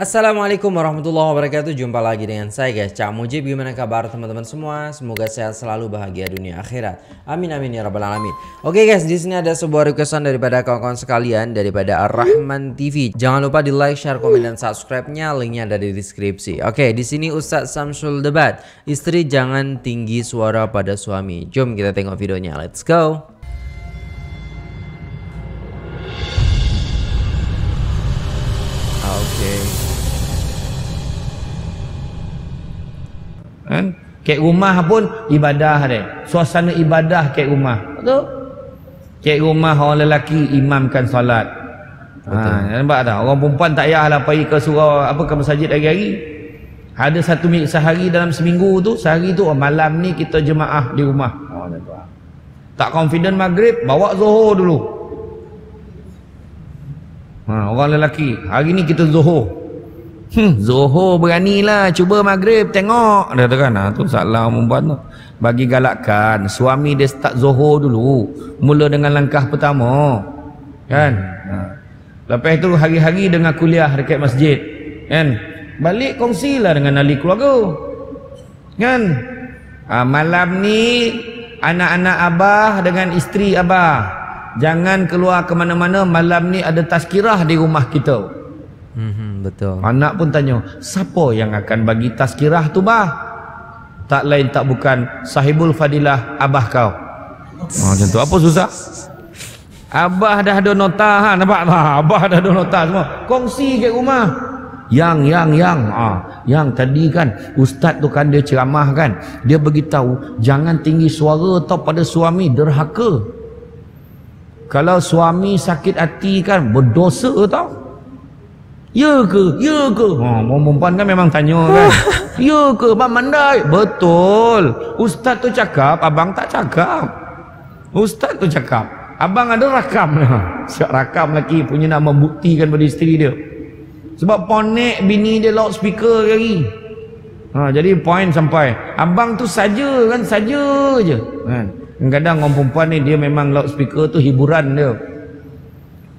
Assalamualaikum warahmatullahi wabarakatuh Jumpa lagi dengan saya guys Cak Mujib Gimana kabar teman-teman semua Semoga sehat selalu bahagia dunia akhirat Amin amin ya rabbal alamin Oke guys di sini ada sebuah requestan daripada kawan-kawan sekalian Daripada Ar-Rahman TV Jangan lupa di like, share, komen, dan subscribe-nya Linknya ada di deskripsi Oke di sini Ustadz Samsul Debat Istri jangan tinggi suara pada suami Jom kita tengok videonya Let's go kan? kek rumah pun ibadah dia suasana ibadah kek rumah betul kek rumah orang lelaki imamkan solat ha, betul. ha, nampak tak orang perempuan tak payahlah pergi ke surau apa ke masjid hari-hari ada satu minit sehari dalam seminggu tu sehari tu oh, malam ni kita jemaah di rumah oh, tak confident maghrib bawa zuhur dulu ha, orang lelaki hari ni kita zuhur Hmm, Zuhur beranilah cuba maghrib tengok. Dia kata kan, ah, tu salah membuat tu. Bagi galakkan suami dia start zohor dulu. Mula dengan langkah pertama. Kan? Ha. Lepas tu hari-hari dengan kuliah dekat masjid. Kan? Balik kongsilah dengan ahli keluarga. Kan? Ha, malam ni anak-anak abah dengan isteri abah jangan keluar ke mana-mana malam ni ada tazkirah di rumah kita. Mm-hmm, betul. Anak pun tanya, siapa yang akan bagi tazkirah tu bah? Tak lain tak bukan sahibul fadilah abah kau. Oh, macam tu apa susah? Abah dah ada nota ha, nampak tak? Abah dah ada nota semua. Kongsi ke rumah. Yang, yang, yang. Ah, yang tadi kan, ustaz tu kan dia ceramah kan. Dia beritahu, jangan tinggi suara tau pada suami, derhaka. Kalau suami sakit hati kan, berdosa tau. Ya ke? Ya ke? Ha, perempuan kan memang tanya kan. ya ke? Abang mandai? Betul. Ustaz tu cakap, abang tak cakap. Ustaz tu cakap. Abang ada rakam. Siap rakam lagi punya nak membuktikan pada isteri dia. Sebab ponek bini dia loudspeaker hari lagi. Ha, jadi point sampai. Abang tu saja kan, saja je. Kan? Kadang-kadang orang perempuan ni dia memang loudspeaker tu hiburan dia.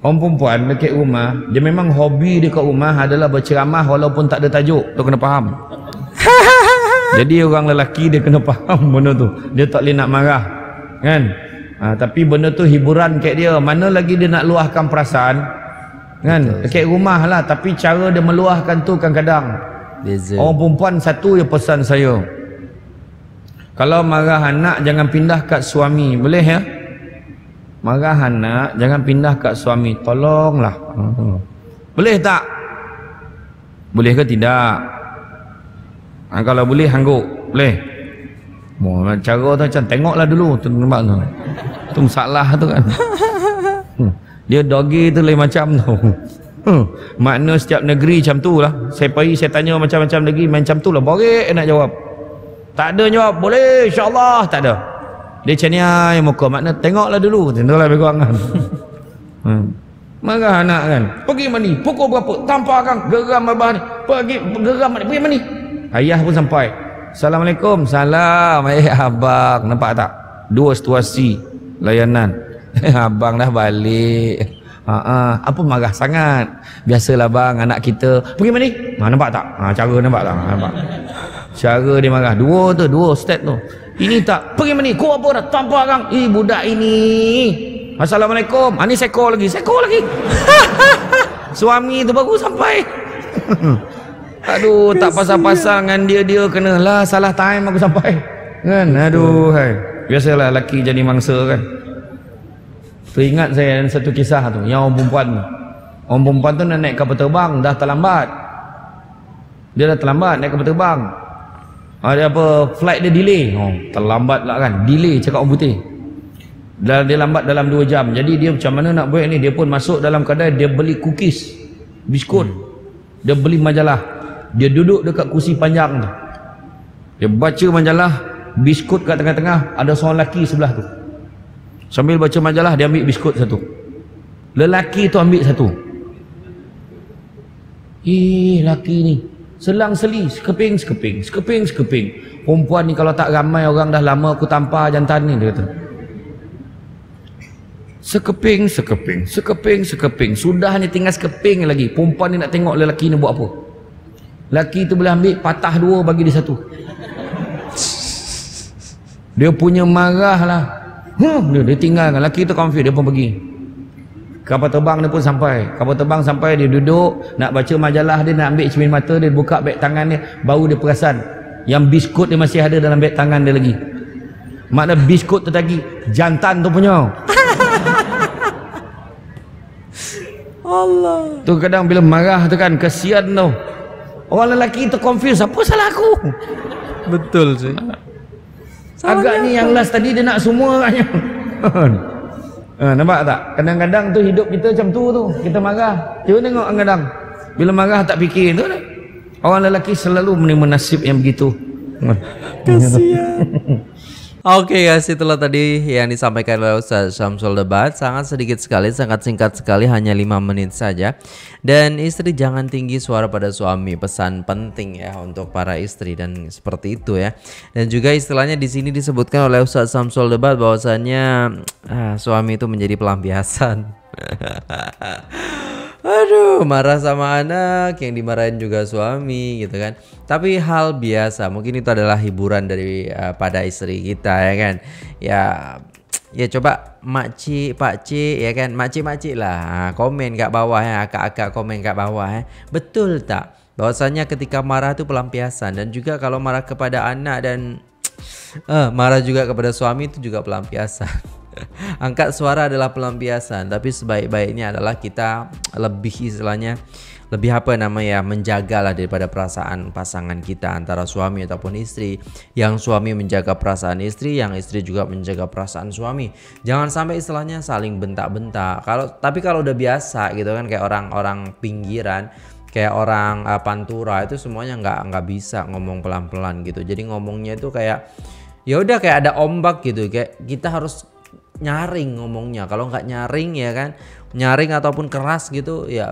Orang perempuan dekat rumah, dia memang hobi dekat rumah adalah berceramah walaupun tak ada tajuk. Tu kena faham. Jadi orang lelaki dia kena faham benda tu. Dia tak boleh nak marah. Kan? Ha, tapi benda tu hiburan kat dia. Mana lagi dia nak luahkan perasaan? Kan? Dekat rumah lah. Tapi cara dia meluahkan tu kadang-kadang. Beza. Orang perempuan satu je pesan saya. Kalau marah anak, jangan pindah kat suami. Boleh ya? marah anak jangan pindah kat suami tolonglah ah, boleh tak boleh ke tidak ha, kalau boleh hangguk boleh Mau cara tu macam tengoklah dulu tu nampak tu. Tu masalah tu kan. Hmm. Dia dogi tu lain macam tu. Hmm. Makna setiap negeri macam tu lah. Saya pergi saya tanya macam-macam negeri macam tu lah. Borek nak jawab. Tak ada jawab. Boleh insyaAllah. Tak ada dia cenyai muka makna tengoklah dulu tentulah lebih kurang kan hmm. marah anak kan pergi mandi pukul berapa tanpa kan geram abah ni pergi geram pergi mandi ayah pun sampai Assalamualaikum salam ayah eh, abang nampak tak dua situasi layanan abang dah balik ha -ha. apa marah sangat biasalah bang anak kita pergi mandi ha, nampak tak ha, cara nampak tak ha, nampak cara dia marah dua tu dua step tu ini tak pergi mana kau apa dah tanpa orang ih budak ini Assalamualaikum ini ah, seko lagi seko lagi suami tu baru sampai aduh tak pasal-pasal dengan dia-dia kena lah salah time aku sampai kan aduh hai biasalah laki jadi mangsa kan Ingat saya dengan satu kisah tu yang orang perempuan tu orang perempuan tu nak naik kapal terbang dah terlambat dia dah terlambat naik kapal terbang ada apa flight dia delay oh, terlambat lah kan delay cakap orang putih dan dia lambat dalam 2 jam jadi dia macam mana nak buat ni dia pun masuk dalam kedai dia beli cookies biskut hmm. dia beli majalah dia duduk dekat kursi panjang tu dia baca majalah biskut kat tengah-tengah ada seorang lelaki sebelah tu sambil baca majalah dia ambil biskut satu lelaki tu ambil satu Ih, lelaki ni Selang seli, sekeping, sekeping, sekeping, sekeping. Perempuan ni kalau tak ramai orang dah lama aku tampar jantan ni, dia kata. Sekeping, sekeping, sekeping, sekeping. Sudah ni tinggal sekeping lagi. Perempuan ni nak tengok lelaki ni buat apa. Lelaki tu boleh ambil patah dua bagi dia satu. Dia punya marah lah. Hmm, dia, dia tinggalkan. Lelaki tu confused. Dia pun pergi kapal terbang dia pun sampai kapal terbang sampai dia duduk nak baca majalah dia nak ambil cermin mata dia buka beg tangan dia baru dia perasan yang biskut dia masih ada dalam beg tangan dia lagi makna biskut tu lagi jantan tu punya Allah tu kadang bila marah tu kan kesian tu orang lelaki tu confused apa salah aku betul sih agaknya yang last tadi dia nak semua agaknya Ha, nampak tak? Kadang-kadang tu hidup kita macam tu tu. Kita marah. Cuba tengok kadang. Bila marah tak fikir tu. Orang lelaki selalu menerima nasib yang begitu. Kasihan. Oke okay guys, itulah tadi yang disampaikan oleh Ustaz Syamsul Debat. Sangat sedikit sekali, sangat singkat sekali, hanya 5 menit saja. Dan istri jangan tinggi suara pada suami. Pesan penting ya untuk para istri dan seperti itu ya. Dan juga istilahnya di sini disebutkan oleh Ustaz Syamsul Debat bahwasanya ah, suami itu menjadi pelampiasan. aduh marah sama anak yang dimarahin juga suami gitu kan tapi hal biasa mungkin itu adalah hiburan dari uh, pada istri kita ya kan ya ya coba makci pakci ya kan makci makci lah ha, komen kak bawah ya kak kak komen kak bawah ya betul tak bahwasanya ketika marah itu pelampiasan dan juga kalau marah kepada anak dan uh, marah juga kepada suami itu juga pelampiasan Angkat suara adalah pelampiasan, tapi sebaik-baiknya adalah kita lebih istilahnya lebih apa namanya ya menjagalah daripada perasaan pasangan kita antara suami ataupun istri yang suami menjaga perasaan istri yang istri juga menjaga perasaan suami jangan sampai istilahnya saling bentak-bentak kalau tapi kalau udah biasa gitu kan kayak orang-orang pinggiran kayak orang uh, pantura itu semuanya nggak nggak bisa ngomong pelan-pelan gitu jadi ngomongnya itu kayak ya udah kayak ada ombak gitu kayak kita harus nyaring ngomongnya kalau nggak nyaring ya kan nyaring ataupun keras gitu ya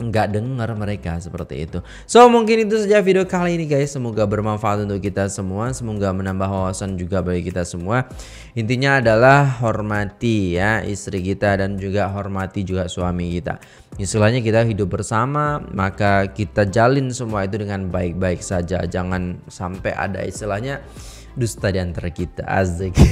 nggak dengar mereka seperti itu. So mungkin itu saja video kali ini guys. Semoga bermanfaat untuk kita semua. Semoga menambah wawasan juga bagi kita semua. Intinya adalah hormati ya istri kita dan juga hormati juga suami kita. Istilahnya kita hidup bersama maka kita jalin semua itu dengan baik-baik saja. Jangan sampai ada istilahnya dusta di antara kita Azik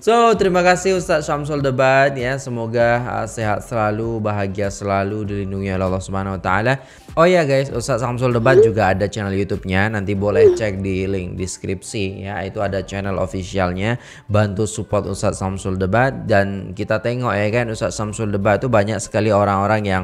So terima kasih Ustaz Syamsul Debat ya semoga uh, sehat selalu bahagia selalu dilindungi oleh Allah Subhanahu wa taala Oh ya guys, Ustadz Samsul Debat hmm? juga ada channel YouTube-nya. Nanti boleh cek di link deskripsi ya. Itu ada channel officialnya. Bantu support Ustadz Samsul Debat dan kita tengok ya kan Ustadz Samsul Debat itu banyak sekali orang-orang yang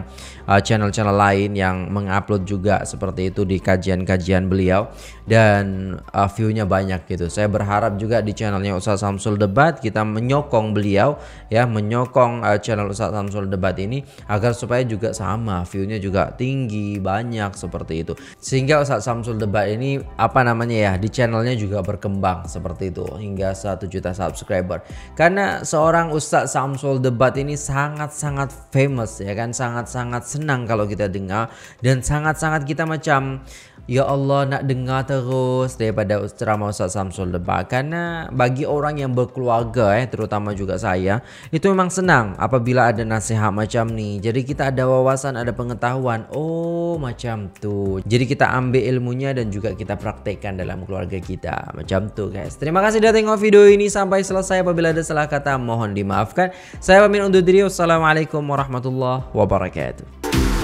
uh, channel-channel uh, lain yang mengupload juga seperti itu di kajian-kajian beliau dan uh, view-nya banyak gitu. Saya berharap juga di channelnya Ustadz Samsul Debat kita menyokong beliau ya, menyokong uh, channel Ustadz Samsul Debat ini agar supaya juga sama view-nya juga tinggi banyak seperti itu sehingga Ustadz Samsul Debat ini apa namanya ya di channelnya juga berkembang seperti itu hingga 1 juta subscriber karena seorang Ustadz Samsul Debat ini sangat-sangat famous ya kan sangat-sangat senang kalau kita dengar dan sangat-sangat kita macam Ya Allah nak dengar terus daripada ceramah Ustaz Samsul debat karena bagi orang yang berkeluarga eh terutama juga saya itu memang senang apabila ada nasihat macam ni. Jadi kita ada wawasan, ada pengetahuan. Oh macam tu. Jadi kita ambil ilmunya dan juga kita praktekkan dalam keluarga kita. Macam tu guys. Terima kasih sudah tengok video ini sampai selesai. Apabila ada salah kata mohon dimaafkan. Saya pamit undur diri. Wassalamualaikum warahmatullahi wabarakatuh.